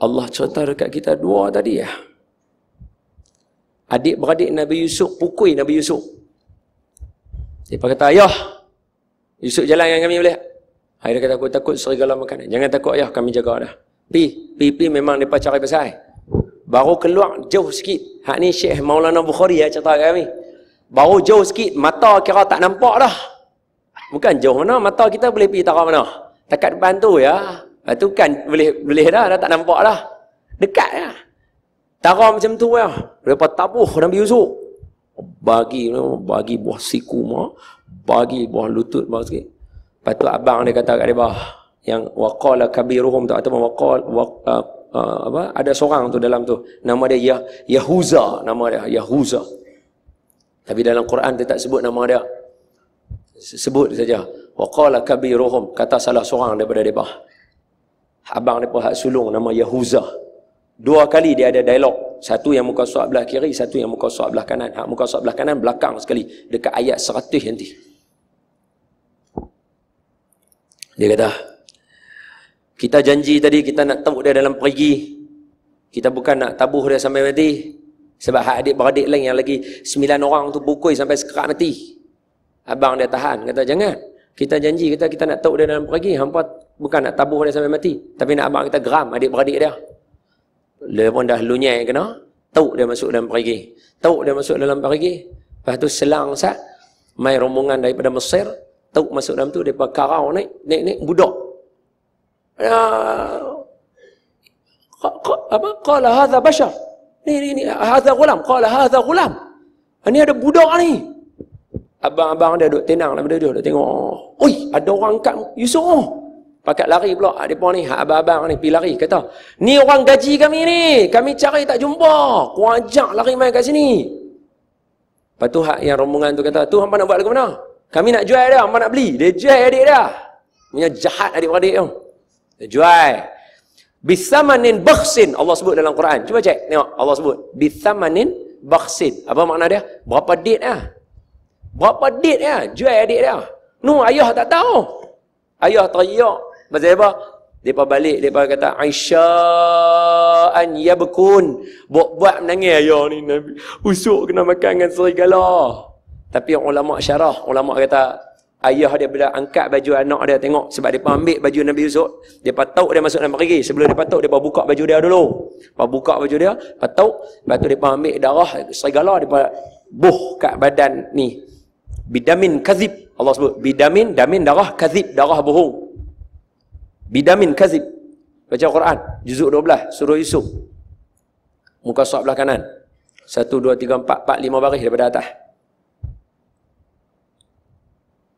Allah cerita dekat kita dua tadi ya. Adik-beradik Nabi Yusuf pukul Nabi Yusuf. Dia kata, Ayah, Yusuf jalan dengan kami boleh? Ayah dia kata, aku takut serigala makan. Jangan takut, Ayah, kami jaga dah. Pi, pi, pi, memang mereka cari besar. Baru keluar, jauh sikit. Hak ni Syekh Maulana Bukhari ya cerita kami. Baru jauh sikit, mata kira tak nampak dah. Bukan jauh mana, mata kita boleh pergi tarah mana. Dekat bantu ya, Lepas tu kan boleh boleh dah, dah tak nampak dah. Dekat lah. Tara macam tu lah. Lepas tabuh Nabi Yusuf. Bagi bagi buah siku mah. Bagi buah lutut mah sikit. Lepas tu abang dia kata kat dia bah. Yang waqala kabiruhum tu. Atau waqal, ah, ah, apa? Ada seorang tu dalam tu. Nama dia Yah, Yahuza. Nama dia Yahuza. Tapi dalam Quran dia tak sebut nama dia. Sebut saja. Waqala kabiruhum. Kata salah seorang daripada dia bah abang dia hak sulung nama Yahuzah dua kali dia ada dialog satu yang muka suat belah kiri satu yang muka suat belah kanan hak muka suat belah kanan belakang sekali dekat ayat seratus nanti dia kata kita janji tadi kita nak tabuk dia dalam perigi kita bukan nak tabuh dia sampai mati sebab hak adik-beradik lain yang lagi sembilan orang tu pukul sampai sekerak mati abang dia tahan kata jangan kita janji kita kita nak tahu dia dalam pergi hampa bukan nak tabuh dia sampai mati tapi nak abang kita geram adik-beradik dia dia pun dah lunyai kena tauk dia masuk dalam perigi tauk dia masuk dalam perigi lepas tu selang sat mai rombongan daripada Mesir tauk masuk dalam tu dia daripada karau naik naik naik budak ya. apa qala hadha bashar ni ni ni hadha gulam qala hadha gulam ini ada budak ni abang-abang dia duduk tenang lah dia duduk tengok Ui ada orang kat you suruh Pakat lari pula ada ah, Mereka ni Abang-abang ni Pergi lari Kata Ni orang gaji kami ni Kami cari tak jumpa Kau ajak lari main kat sini Lepas tu hak yang rombongan tu kata Tu hampa nak buat lagu mana Kami nak jual dia Hampa nak beli Dia jual adik dia Punya jahat adik-adik tu Dia jual Bithamanin baksin Allah sebut dalam Quran Cuba cek Tengok Allah sebut Bithamanin baksin Apa makna dia Berapa date lah Berapa date lah Jual adik dia Nu ayah tak tahu Ayah teriak Maksudnya apa? Mereka balik, mereka kata Aisyah, Aisyaan yabukun Buat-buat menangis ayah ni Nabi Usuk kena makan dengan serigala Tapi ulama' syarah Ulama' kata Ayah dia bila angkat baju anak dia tengok Sebab dia ambil baju Nabi Yusuf Dia patut dia masuk dalam pergi Sebelum dia patut dia buka baju dia dulu Lepas buka baju dia Patut Lepas tu dia ambil darah serigala Dia buh kat badan ni Bidamin kazib Allah sebut Bidamin, damin, darah, kazib, darah bohong Bidamin kazib. Baca Quran. Juzuk 12. suruh Yusuf. Muka suap belah kanan. 1, 2, 3, 4, 4, 5 baris daripada atas.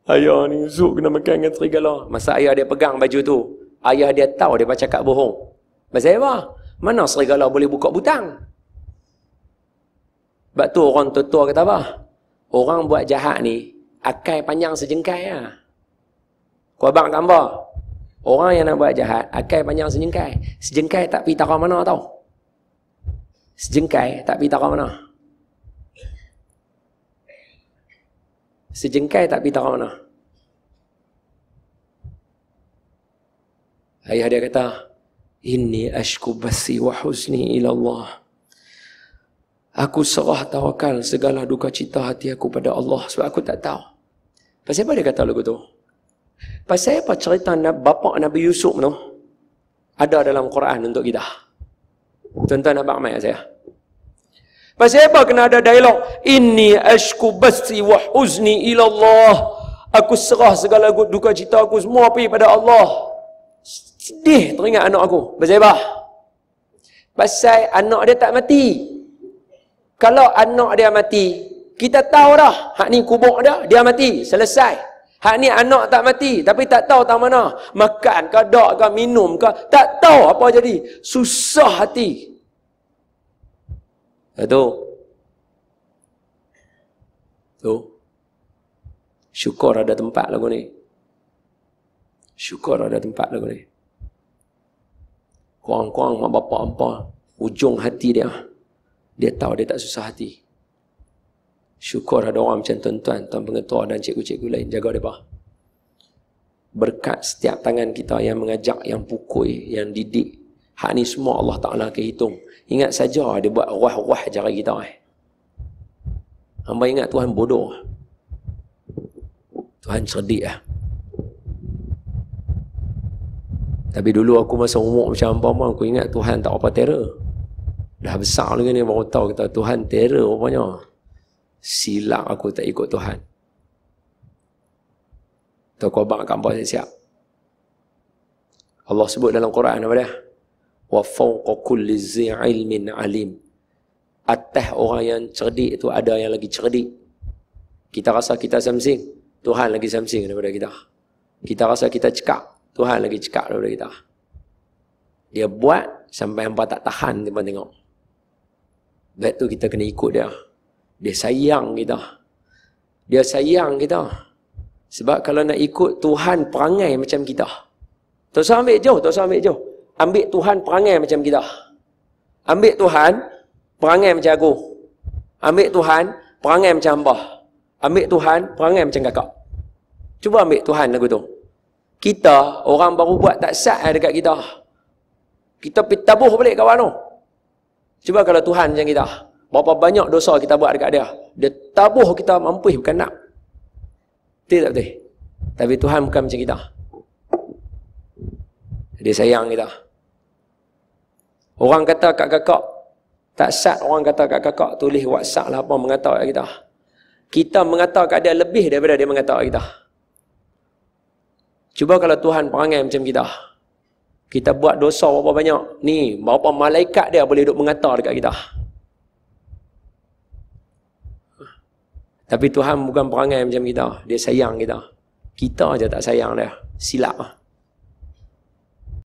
Ayah ni Yusuf kena makan dengan serigala. Masa ayah dia pegang baju tu. Ayah dia tahu dia baca kat bohong. Masa apa? Mana serigala boleh buka butang? Sebab tu orang tua-tua kata apa? Orang buat jahat ni, akai panjang sejengkai lah. Ya. Kau abang kat Orang yang nak buat jahat, akai panjang sejengkai. Sejengkai tak pergi tarah mana tau. Sejengkai tak pergi tarah mana. Sejengkai tak pergi tarah mana. Ayah dia kata, ini ashku basi wa husni ila Allah. Aku serah tawakal segala duka cita hati aku pada Allah sebab aku tak tahu. Pasal apa dia kata lagu tu? Pasal apa cerita bapa Nabi Yusuf tu ada dalam Quran untuk kita. Tuan-tuan nampak mai saya. Pasal apa kena ada dialog ini. ashku basri wa huzni ila Allah. Aku serah segala duka cita aku semua pergi pada Allah. Sedih teringat anak aku. Pasal apa? Pasal anak dia tak mati. Kalau anak dia mati, kita tahu dah. Hak ni kubur dah, dia mati. Selesai. Hak ni anak tak mati tapi tak tahu tak mana. Makan ke, dak ke, minum ke, tak tahu apa jadi. Susah hati. Itu. Tu. Syukur ada tempat lagu ni. Syukur ada tempat lagu ni. Kuang-kuang mak bapak hampa, ujung hati dia. Dia tahu dia tak susah hati. Syukur ada orang macam tuan-tuan, tuan pengetua dan cikgu-cikgu lain jaga mereka. Berkat setiap tangan kita yang mengajak, yang pukul, yang didik. Hak ni semua Allah Ta'ala hitung. Ingat saja dia buat wah-wah jari kita. Eh. Hamba ingat Tuhan bodoh. Tuhan cerdik lah. Tapi dulu aku masa umur macam hamba pun, aku ingat Tuhan tak apa terror. Dah besar lagi ni baru tahu kita Tuhan terror apa Tuhan silap aku tak ikut Tuhan. Tokoh khabar kat Allah siap. Allah sebut dalam Quran apa dia? Wa fawqa kulli zi'ilmin alim. Atas orang yang cerdik tu ada yang lagi cerdik. Kita rasa kita samsing, Tuhan lagi samsing daripada kita. Kita rasa kita cekak, Tuhan lagi cekak daripada kita. Dia buat sampai hampa tak tahan dia tengok. Baik tu kita kena ikut dia. Dia sayang kita. Dia sayang kita. Sebab kalau nak ikut Tuhan perangai macam kita. Tak usah ambil jauh, tak usah ambil jauh. Ambil Tuhan perangai macam kita. Ambil Tuhan perangai macam aku. Ambil Tuhan perangai macam hamba. Ambil Tuhan perangai macam kakak. Cuba ambil Tuhan lagu tu. Kita orang baru buat tak sah dekat kita. Kita pergi tabuh balik kawan tu. Cuba kalau Tuhan macam kita. Berapa banyak dosa kita buat dekat dia. Dia tabuh kita mampu bukan nak. Betul tak betul? Tapi Tuhan bukan macam kita. Dia sayang kita. Orang kata kat kakak. Tak sat orang kata kat kakak. Tulis whatsapp lah apa mengatau kat kita. Kita mengatau kat dia lebih daripada dia mengatau kat kita. Cuba kalau Tuhan perangai macam kita. Kita buat dosa berapa banyak. Ni, berapa malaikat dia boleh duduk mengatau dekat Kita. Tapi Tuhan bukan perangai macam kita. Dia sayang kita. Kita je tak sayang dia. Silap lah.